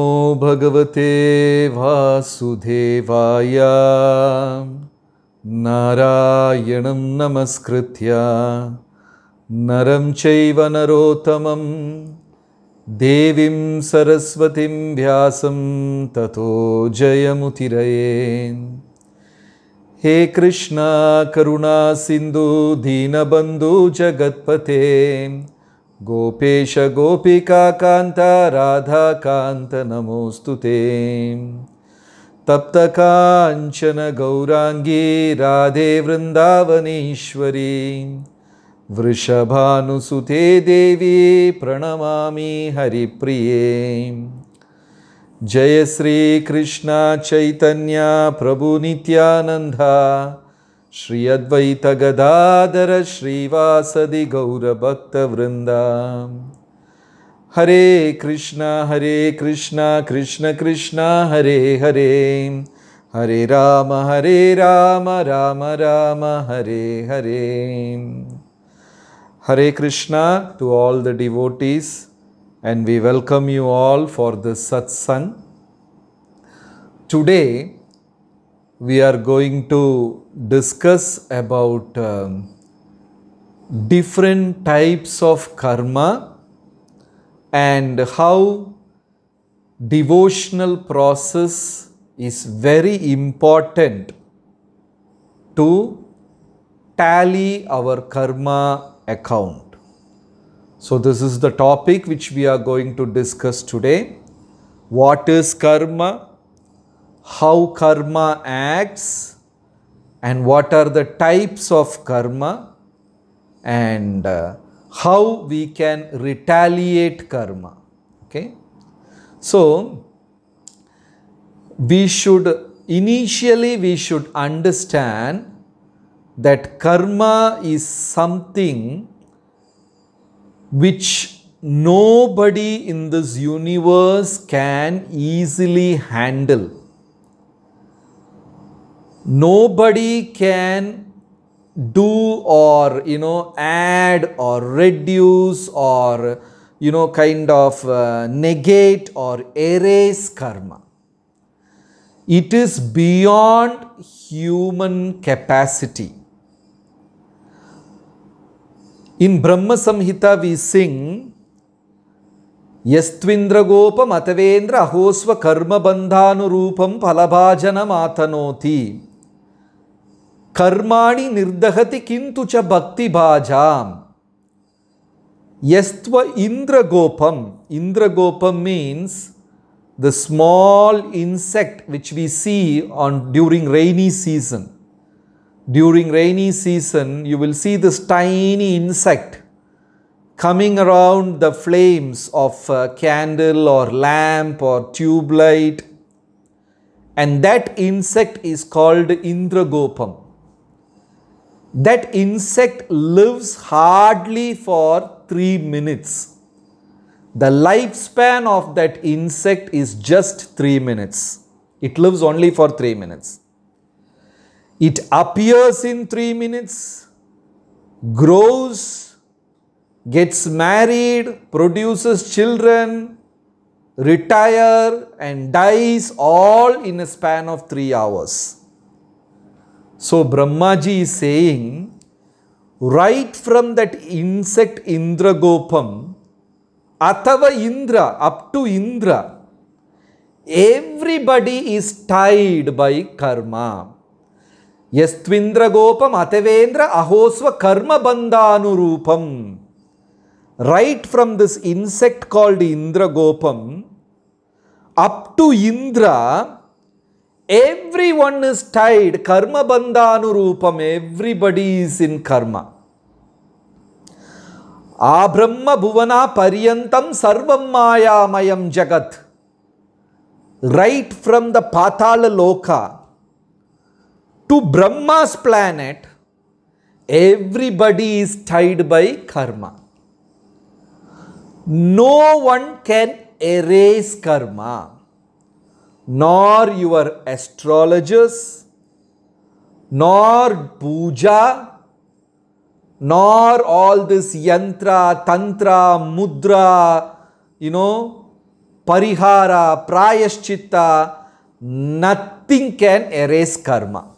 ओ भगवते वासुदेवाय नारायणं नमस्कृत्य नरं चैव नरोत्तमं देवीं सरस्वतीं व्यासं ततो जयमुतिरये हे कृष्णा जगत्पते गोपेश गोपिका कांत राधा कांत नमोस्तु तप्त कांचन गौरांगी राधे वृंदावनेश्वरी वृषभानुसुते देवी प्रणमामि हरिप्रिये जय श्री कृष्ण चैतन्य प्रभु नित्यानंदा ಶ್ರೀ ಅದ್ವೈತ ಗದಾಧರ ಶ್ರೀವಾಸದಿ ಗೌರಭಕ್ತವೃಂದ Hare Krishna Hare Krishna Krishna Krishna Hare Hare Hare Rama Hare Rama Rama Rama Hare Hare Hare Krishna to all the devotees and we welcome you all for the satsang today we are going to discuss about um, different types of karma and how devotional process is very important to tally our karma account. So this is the topic which we are going to discuss today. What is karma? how karma acts and what are the types of karma and uh, how we can retaliate karma. Okay. So, we should initially we should understand that karma is something which nobody in this universe can easily handle nobody can do or you know add or reduce or you know kind of uh, negate or erase karma it is beyond human capacity in brahma samhita we sing यस्त्विन्द्रगोपमतवेन्द्र अहोस्व कर्मबन्धानुरूपं फलभाजनमातनोति ಕರ್ಮಾಣಿ ನಿರ್ದಹತಿ ಕಿಂತುಚ ಭಕ್ತಿ ಭಾಜಾಂ ಯಸ್ತ್ವ ಇಂದ್ರಗೋಪಂ ಇಂದ್ರಗೋಪಂ means the small insect which we see on during rainy season during rainy season you will see this tiny insect coming around the flames of candle or lamp or tube light and that insect is called indragopam that insect lives hardly for 3 minutes. The lifespan of that insect is just 3 minutes. It lives only for 3 minutes. It appears in 3 minutes, grows, gets married, produces children, retire and dies all in a span of 3 hours. So Brahmaji is saying, right from that insect Indragopam, Atava Indra, up to Indra, everybody is tied by karma. Yastvindragopam Atavendra Ahosva Karma Bandhanurupam. Right from this insect called Indragopam, up to Indra, Everyone is tied. Karma bandhanu rupam. Everybody is in karma. Abrahma bhuvana pariyantam sarvam mayamayam jagat. Right from the Patala Loka to Brahma's planet, everybody is tied by karma. No one can erase karma nor your astrologers, nor puja, nor all this yantra, tantra, mudra, you know, parihara, prayaschitta, nothing can erase karma.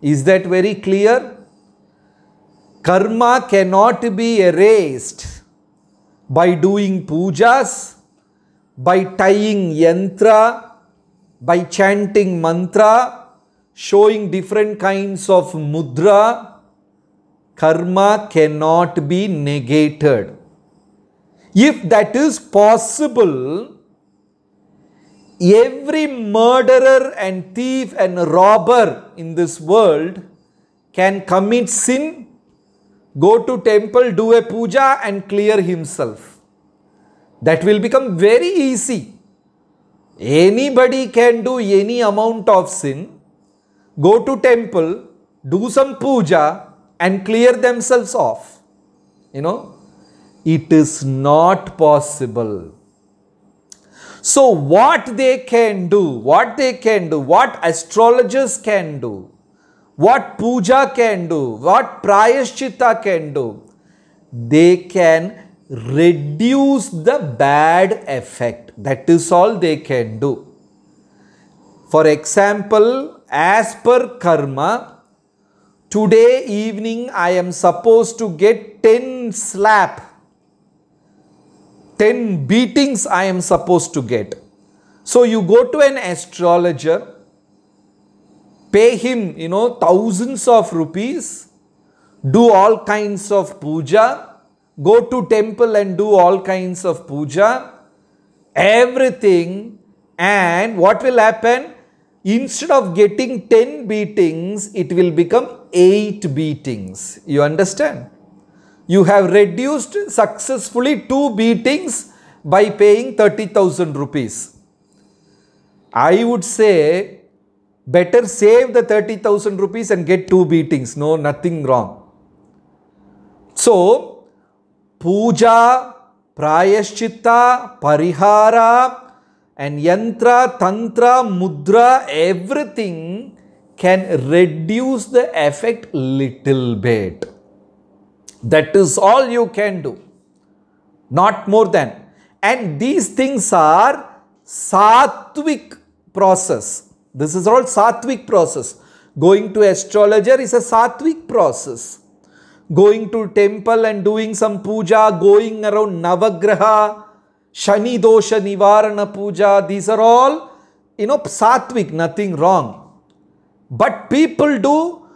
Is that very clear? Karma cannot be erased by doing pujas, by tying yantra, by chanting mantra, showing different kinds of mudra, karma cannot be negated. If that is possible, every murderer and thief and robber in this world can commit sin, go to temple, do a puja and clear himself. That will become very easy. Anybody can do any amount of sin, go to temple, do some puja and clear themselves off. You know, it is not possible. So what they can do, what they can do, what astrologers can do, what puja can do, what prayaschitta can do, they can reduce the bad effect. That is all they can do. For example, as per karma, today evening I am supposed to get 10 slap, 10 beatings I am supposed to get. So you go to an astrologer, pay him, you know, thousands of rupees, do all kinds of puja, go to temple and do all kinds of puja, everything, and what will happen? Instead of getting 10 beatings, it will become 8 beatings. You understand? You have reduced successfully 2 beatings by paying 30,000 rupees. I would say better save the 30,000 rupees and get 2 beatings. No, nothing wrong. So, puja, prayaschitta, parihara, and yantra, tantra, mudra, everything can reduce the effect little bit. That is all you can do. Not more than. And these things are sattvic process. This is all sattvic process. Going to astrologer is a sattvic process going to temple and doing some puja, going around Navagraha, Shani Dosha Nivarana Puja, these are all, you know, sattvic, nothing wrong. But people do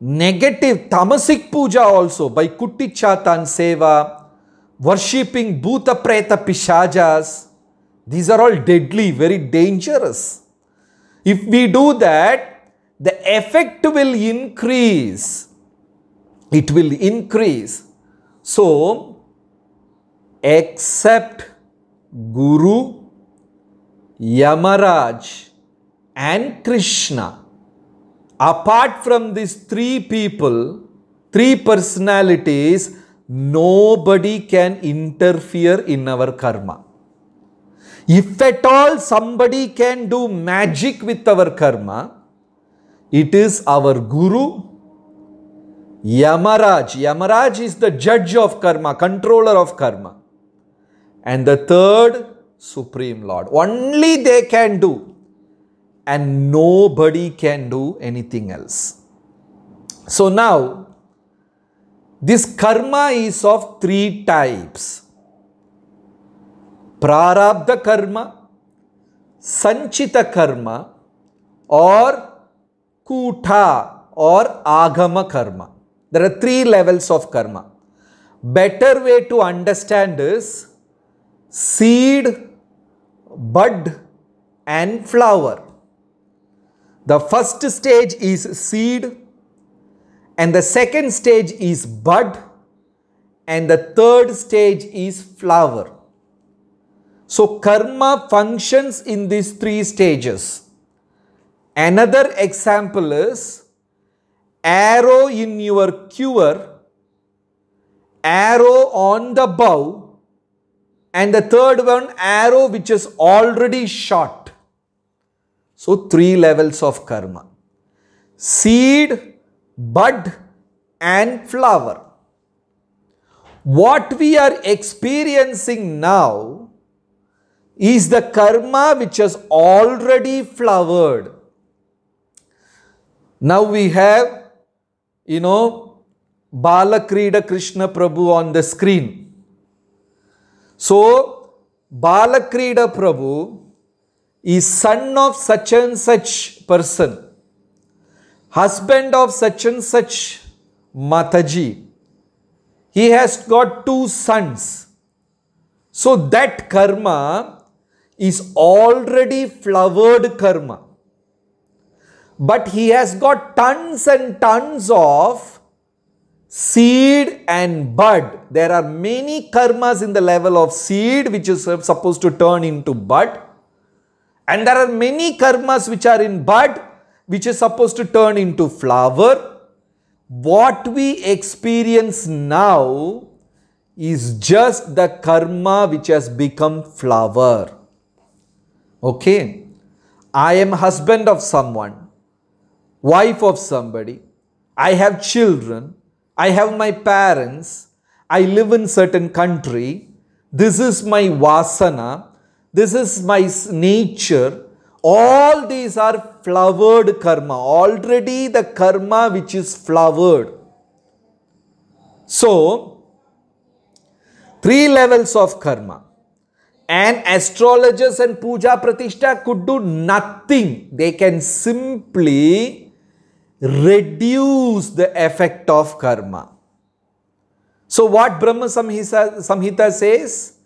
negative tamasic puja also by Kuttichatan Seva, worshipping Bhuta Preta Pishajas. These are all deadly, very dangerous. If we do that, the effect will increase it will increase. So, except Guru, Yamaraj and Krishna, apart from these three people, three personalities, nobody can interfere in our karma. If at all somebody can do magic with our karma, it is our Guru, Yamaraj. Yamaraj is the judge of karma, controller of karma. And the third, Supreme Lord. Only they can do. And nobody can do anything else. So now, this karma is of three types. Prarabdha karma, Sanchita karma, or kuta or Agama karma. There are three levels of karma. Better way to understand is seed, bud, and flower. The first stage is seed, and the second stage is bud, and the third stage is flower. So, karma functions in these three stages. Another example is arrow in your quiver, arrow on the bow, and the third one, arrow which is already shot. So, three levels of karma seed, bud, and flower. What we are experiencing now is the karma which has already flowered. Now we have you know, Balakrida Krishna Prabhu on the screen. So, Balakrida Prabhu is son of such and such person, husband of such and such Mataji. He has got two sons. So that karma is already flowered karma but he has got tons and tons of seed and bud. There are many karmas in the level of seed which is supposed to turn into bud. And there are many karmas which are in bud which is supposed to turn into flower. What we experience now is just the karma which has become flower. Okay. I am husband of someone wife of somebody, I have children, I have my parents, I live in certain country, this is my vasana, this is my nature, all these are flowered karma, already the karma which is flowered. So, three levels of karma. And astrologers and puja pratishtha could do nothing. They can simply reduce the effect of karma. So what Brahma Samhita, says?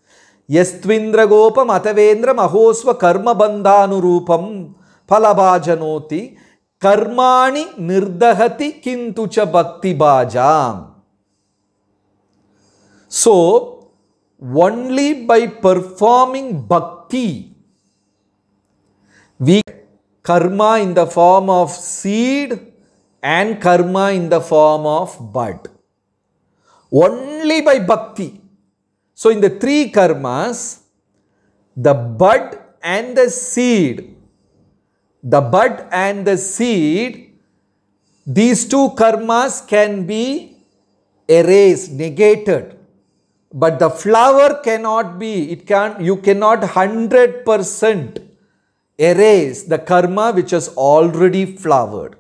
Yastvindra gopam atavendra mahosva karma bandhanurupam palabhajanoti karmani nirdahati kintucha bhakti bhajam. So only by performing bhakti we karma in the form of seed, and karma in the form of bud. Only by bhakti. So in the three karmas, the bud and the seed, the bud and the seed, these two karmas can be erased, negated. But the flower cannot be, it can you cannot 100% erase the karma which has already flowered.